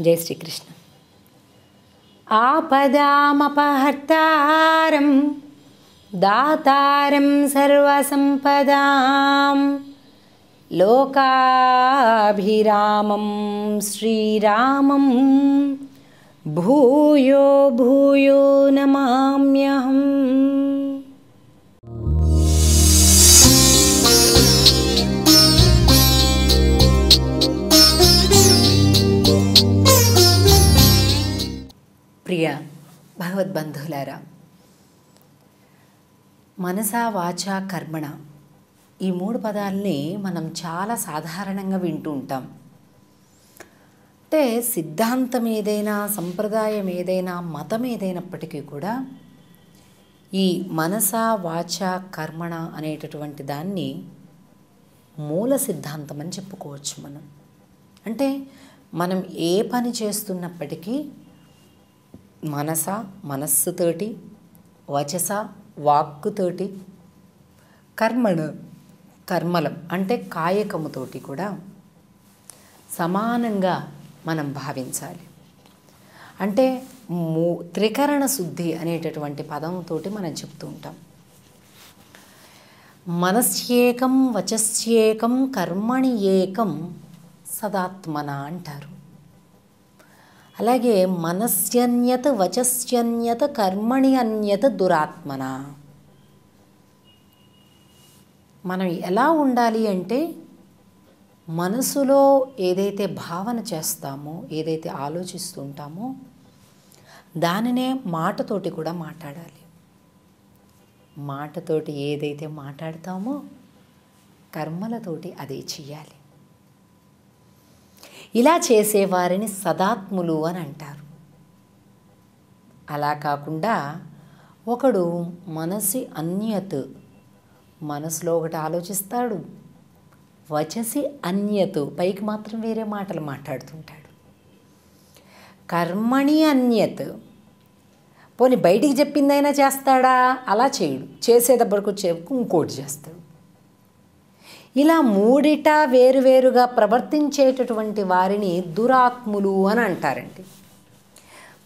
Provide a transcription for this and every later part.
जय श्रीकृष्ण आपदामपहर्तारं दातारं सर्वसम्पदां लोकाभिरामं श्रीरामं भूयो भूयो नमाम्यहम् భగవద్బంధువులారా మనసా వాచ కర్మణ ఈ మూడు పదాలని మనం చాలా సాధారణంగా వింటూ ఉంటాం అంటే సిద్ధాంతం ఏదైనా సంప్రదాయం ఏదైనా మతం ఏదైనప్పటికీ కూడా ఈ మనసా వాచ కర్మణ అనేటటువంటి దాన్ని మూల సిద్ధాంతం అని చెప్పుకోవచ్చు మనం అంటే మనం ఏ పని చేస్తున్నప్పటికీ మనస మనస్సుతోటి వచస వాక్కుతోటి కర్మను కర్మలం అంటే కాయకముతోటి కూడా సమానంగా మనం భావించాలి అంటే మూ త్రికరణ శుద్ధి అనేటటువంటి పదంతోటి మనం చెప్తూ ఉంటాం మనస్యేకం వచస్యేకం కర్మణి ఏకం సదాత్మన అంటారు అలాగే మనస్యన్యత వచస్యన్యత కర్మణి అన్యత దురాత్మన మనం ఎలా ఉండాలి అంటే మనసులో ఏదైతే భావన చేస్తామో ఏదైతే ఆలోచిస్తుంటామో దానినే మాటతోటి కూడా మాట్లాడాలి మాటతోటి ఏదైతే మాట్లాడతామో కర్మలతోటి అదే చెయ్యాలి ఇలా చేసేవారిని సదాత్ములు అని అంటారు అలా కాకుండా ఒకడు మనసి అన్యత్ మనసులో ఒకటి ఆలోచిస్తాడు వచసి అన్యత్ పైకి మాత్రం వేరే మాటలు మాట్లాడుతుంటాడు కర్మణి అన్యత్ పోని బయటికి చెప్పిందైనా చేస్తాడా అలా చేయడు చేసేటప్పటికొచ్చే ఇంకోటి చేస్తాడు ఇలా మూడిట వేరువేరుగా ప్రవర్తించేటటువంటి వారిని దురాత్ములు అని అంటారండి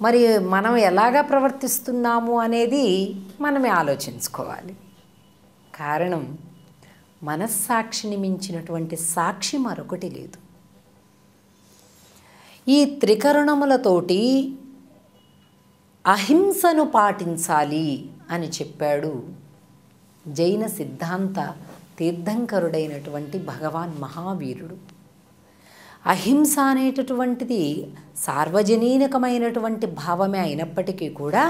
మరి మనం ఎలాగా ప్రవర్తిస్తున్నాము అనేది మనమే ఆలోచించుకోవాలి కారణం మనస్సాక్షిని మించినటువంటి సాక్షి మరొకటి లేదు ఈ త్రికరణములతోటి అహింసను పాటించాలి అని చెప్పాడు జైన సిద్ధాంత తీర్థంకరుడైనటువంటి భగవాన్ మహావీరుడు అహింస అనేటటువంటిది సార్వజనీనకమైనటువంటి భావమే అయినప్పటికీ కూడా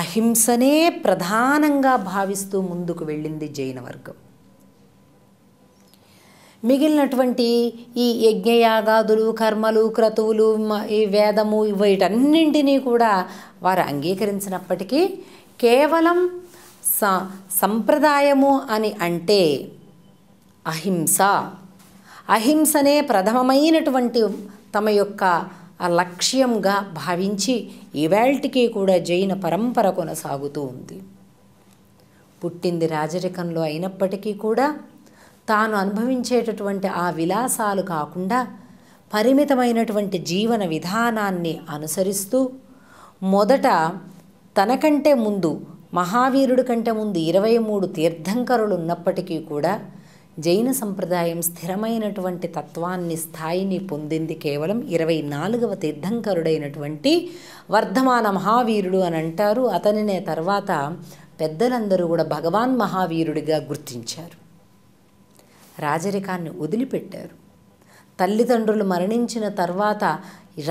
అహింసనే ప్రధానంగా భావిస్తూ ముందుకు వెళ్ళింది జైన వర్గం మిగిలినటువంటి ఈ యజ్ఞయాగాదులు కర్మలు క్రతువులు ఈ వేదము వీటన్నింటినీ కూడా వారు అంగీకరించినప్పటికీ కేవలం స సంప్రదాయము అని అంటే అహింస అహింసనే ప్రథమమైనటువంటి తమ యొక్క లక్ష్యంగా భావించి ఇవాల్టికి కూడా జైన పరంపర కొనసాగుతూ ఉంది పుట్టింది రాజరికంలో అయినప్పటికీ కూడా తాను అనుభవించేటటువంటి ఆ విలాసాలు కాకుండా పరిమితమైనటువంటి జీవన విధానాన్ని అనుసరిస్తూ మొదట తనకంటే ముందు మహావీరుడి కంటే ముందు ఇరవై మూడు తీర్థంకరులు ఉన్నప్పటికీ కూడా జైన సంప్రదాయం స్థిరమైనటువంటి తత్వాన్ని స్థాయిని పొందింది కేవలం ఇరవై నాలుగవ తీర్థంకరుడైనటువంటి వర్ధమాన మహావీరుడు అని అంటారు అతనినే తర్వాత పెద్దలందరూ కూడా భగవాన్ మహావీరుడిగా గుర్తించారు రాజరికాన్ని వదిలిపెట్టారు తల్లిదండ్రులు మరణించిన తర్వాత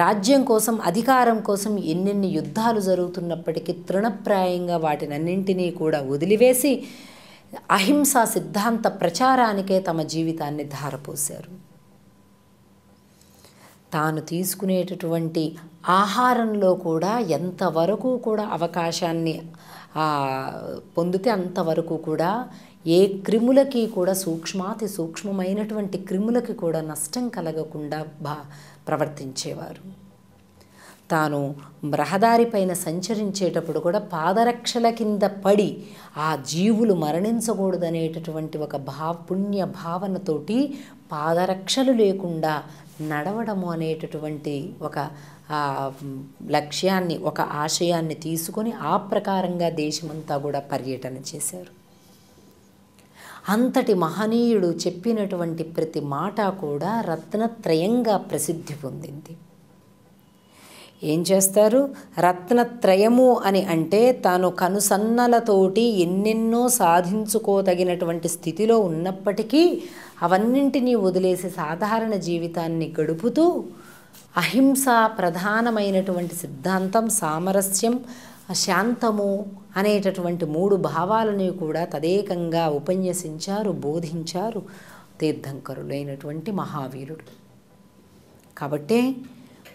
రాజ్యం కోసం అధికారం కోసం ఎన్నెన్ని యుద్ధాలు జరుగుతున్నప్పటికీ తృణప్రాయంగా వాటినన్నింటినీ కూడా వదిలివేసి అహింసా సిద్ధాంత ప్రచారానికే తమ జీవితాన్ని ధారపోశారు తాను తీసుకునేటటువంటి ఆహారంలో కూడా ఎంతవరకు కూడా అవకాశాన్ని పొందితే అంతవరకు కూడా ఏ క్రిములకి కూడా సూక్ష్మాతి సూక్ష్మమైనటువంటి క్రిములకి కూడా నష్టం కలగకుండా బా ప్రవర్తించేవారు తాను పైన సంచరించేటప్పుడు కూడా పాదరక్షల కింద పడి ఆ జీవులు మరణించకూడదనేటటువంటి ఒక భావ పుణ్య భావనతోటి పాదరక్షలు లేకుండా నడవడము అనేటటువంటి ఒక లక్ష్యాన్ని ఒక ఆశయాన్ని తీసుకొని ఆ ప్రకారంగా దేశమంతా కూడా పర్యటన చేశారు అంతటి మహనీయుడు చెప్పినటువంటి ప్రతి మాట కూడా రత్నత్రయంగా ప్రసిద్ధి పొందింది ఏం చేస్తారు రత్నత్రయము అని అంటే తాను కనుసన్నలతోటి ఎన్నెన్నో సాధించుకోదగినటువంటి స్థితిలో ఉన్నప్పటికీ అవన్నింటినీ వదిలేసి సాధారణ జీవితాన్ని గడుపుతూ అహింస ప్రధానమైనటువంటి సిద్ధాంతం సామరస్యం శాంతము అనేటటువంటి మూడు భావాలని కూడా తదేకంగా ఉపన్యసించారు బోధించారు తీర్థంకరులైనటువంటి మహావీరుడు కాబట్టే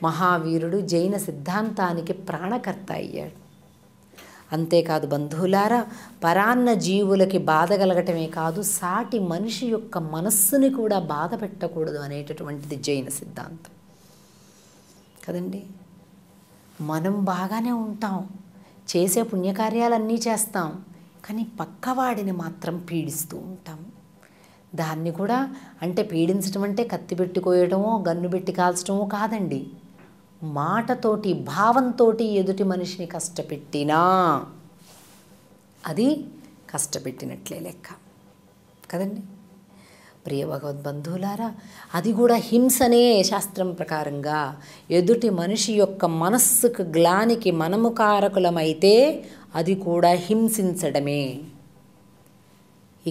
మహావీరుడు జైన సిద్ధాంతానికి ప్రాణకర్త అయ్యాడు అంతేకాదు బంధువులారా పరాన్న జీవులకి బాధ కలగటమే కాదు సాటి మనిషి యొక్క మనస్సుని కూడా బాధ పెట్టకూడదు అనేటటువంటిది జైన సిద్ధాంతం కదండి మనం బాగానే ఉంటాం చేసే పుణ్యకార్యాలన్నీ చేస్తాం కానీ పక్కవాడిని మాత్రం పీడిస్తూ ఉంటాం దాన్ని కూడా అంటే పీడించడం అంటే కత్తి పెట్టుకోయడమో గన్ను పెట్టి కాల్చడమో కాదండి మాటతోటి భావంతో ఎదుటి మనిషిని కష్టపెట్టినా అది కష్టపెట్టినట్లే లెక్క కదండి ప్రియ భగవద్బంధువులారా అది కూడా హింసనే శాస్త్రం ప్రకారంగా ఎదుటి మనిషి యొక్క మనస్సుకు గ్లానికి మనము కారకులమైతే అది కూడా హింసించడమే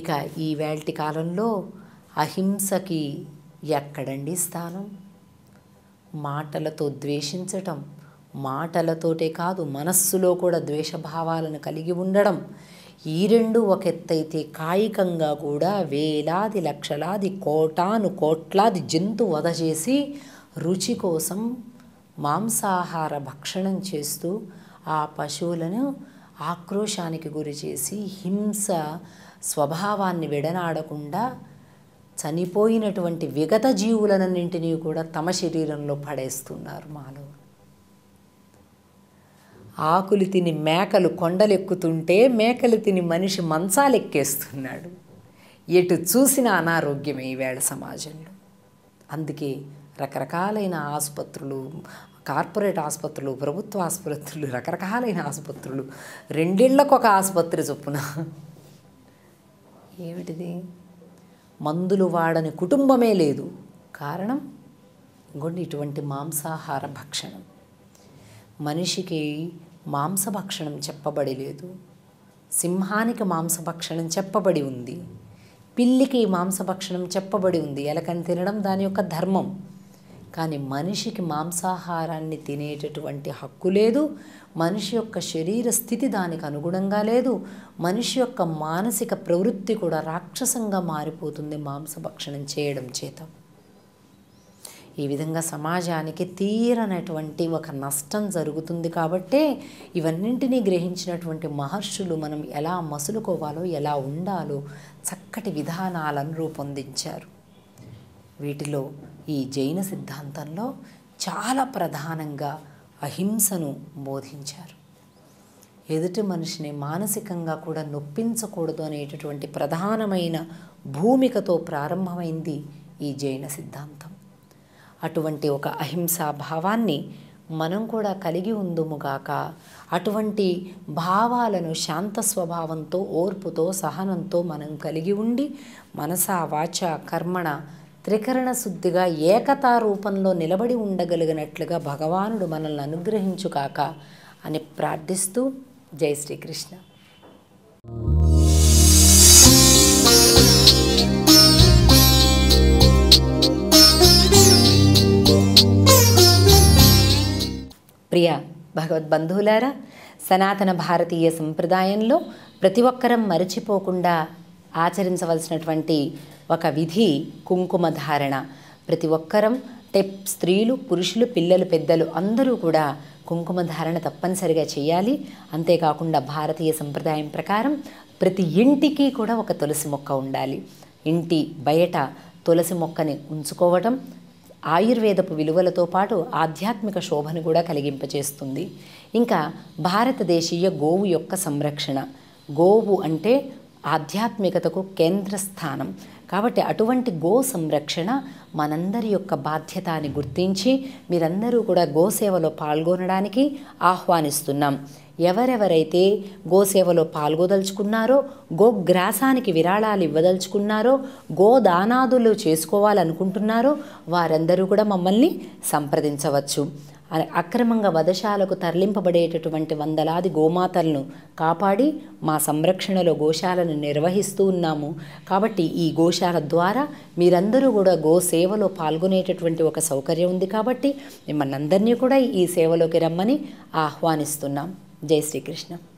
ఇక ఈ వేల్టి కాలంలో అహింసకి ఎక్కడండి స్థానం మాటలతో ద్వేషించటం మాటలతోటే కాదు మనస్సులో కూడా ద్వేషభావాలను కలిగి ఉండడం ఈ రెండు ఒక ఎత్తైతే కాయికంగా కూడా వేలాది లక్షలాది కోటాను కోట్లాది జంతు వధ చేసి రుచి కోసం మాంసాహార భక్షణం చేస్తూ ఆ పశువులను ఆక్రోశానికి గురిచేసి హింస స్వభావాన్ని విడనాడకుండా చనిపోయినటువంటి విగత జీవులనన్నింటినీ కూడా తమ శరీరంలో పడేస్తున్నారు మాలో ఆకులు తిని మేకలు కొండలెక్కుతుంటే మేకలు తిని మనిషి మంచాలెక్కేస్తున్నాడు ఎటు చూసిన అనారోగ్యమే ఈవేళ సమాజంలో అందుకే రకరకాలైన ఆసుపత్రులు కార్పొరేట్ ఆసుపత్రులు ప్రభుత్వ ఆసుపత్రులు రకరకాలైన ఆసుపత్రులు రెండేళ్లకు ఒక ఆసుపత్రి చొప్పున ఏమిటిది మందులు వాడని కుటుంబమే లేదు కారణం గుండి ఇటువంటి మాంసాహార భక్షణం మనిషికి మాంసభక్షణం చెప్పబడి లేదు సింహానికి మాంసభక్షణం చెప్పబడి ఉంది పిల్లికి మాంసభక్షణం చెప్పబడి ఉంది ఎలకని తినడం దాని యొక్క ధర్మం కానీ మనిషికి మాంసాహారాన్ని తినేటటువంటి హక్కు లేదు మనిషి యొక్క శరీర స్థితి దానికి అనుగుణంగా లేదు మనిషి యొక్క మానసిక ప్రవృత్తి కూడా రాక్షసంగా మారిపోతుంది మాంసభక్షణం చేయడం చేత ఈ విధంగా సమాజానికి తీరనటువంటి ఒక నష్టం జరుగుతుంది కాబట్టే ఇవన్నింటినీ గ్రహించినటువంటి మహర్షులు మనం ఎలా మసులుకోవాలో ఎలా ఉండాలో చక్కటి విధానాలను రూపొందించారు వీటిలో ఈ జైన సిద్ధాంతంలో చాలా ప్రధానంగా అహింసను బోధించారు ఎదుటి మనిషిని మానసికంగా కూడా నొప్పించకూడదు అనేటటువంటి ప్రధానమైన భూమికతో ప్రారంభమైంది ఈ జైన సిద్ధాంతం అటువంటి ఒక అహింసా భావాన్ని మనం కూడా కలిగి ఉందుముగాక అటువంటి భావాలను శాంత స్వభావంతో ఓర్పుతో సహనంతో మనం కలిగి ఉండి మనస వాచ కర్మణ త్రికరణ శుద్ధిగా ఏకతా రూపంలో నిలబడి ఉండగలిగినట్లుగా భగవానుడు మనల్ని అనుగ్రహించుగాక అని ప్రార్థిస్తూ జై శ్రీకృష్ణ ప్రియ భగవద్బంధువులారా సనాతన భారతీయ సంప్రదాయంలో ప్రతి ఒక్కరం మరచిపోకుండా ఆచరించవలసినటువంటి ఒక విధి కుంకుమ ధారణ ప్రతి ఒక్కరం అంటే స్త్రీలు పురుషులు పిల్లలు పెద్దలు అందరూ కూడా కుంకుమ ధారణ తప్పనిసరిగా చేయాలి అంతేకాకుండా భారతీయ సంప్రదాయం ప్రకారం ప్రతి ఇంటికి కూడా ఒక తులసి మొక్క ఉండాలి ఇంటి బయట తులసి మొక్కని ఉంచుకోవటం ఆయుర్వేదపు విలువలతో పాటు ఆధ్యాత్మిక శోభను కూడా కలిగింపచేస్తుంది ఇంకా భారతదేశీయ గోవు యొక్క సంరక్షణ గోవు అంటే ఆధ్యాత్మికతకు కేంద్ర స్థానం కాబట్టి అటువంటి గో సంరక్షణ మనందరి యొక్క బాధ్యత అని గుర్తించి మీరందరూ కూడా గో సేవలో పాల్గొనడానికి ఆహ్వానిస్తున్నాం ఎవరెవరైతే గోసేవలో పాల్గొదలుచుకున్నారో గోగ్రాసానికి విరాళాలు ఇవ్వదలుచుకున్నారో గోదానాదులు చేసుకోవాలనుకుంటున్నారో వారందరూ కూడా మమ్మల్ని సంప్రదించవచ్చు అక్రమంగా వధశాలకు తరలింపబడేటటువంటి వందలాది గోమాతలను కాపాడి మా సంరక్షణలో గోశాలను నిర్వహిస్తూ ఉన్నాము కాబట్టి ఈ గోశాల ద్వారా మీరందరూ కూడా గో సేవలో పాల్గొనేటటువంటి ఒక సౌకర్యం ఉంది కాబట్టి మిమ్మల్ని అందరినీ కూడా ఈ సేవలోకి రమ్మని ఆహ్వానిస్తున్నాం जय श्री कृष्ण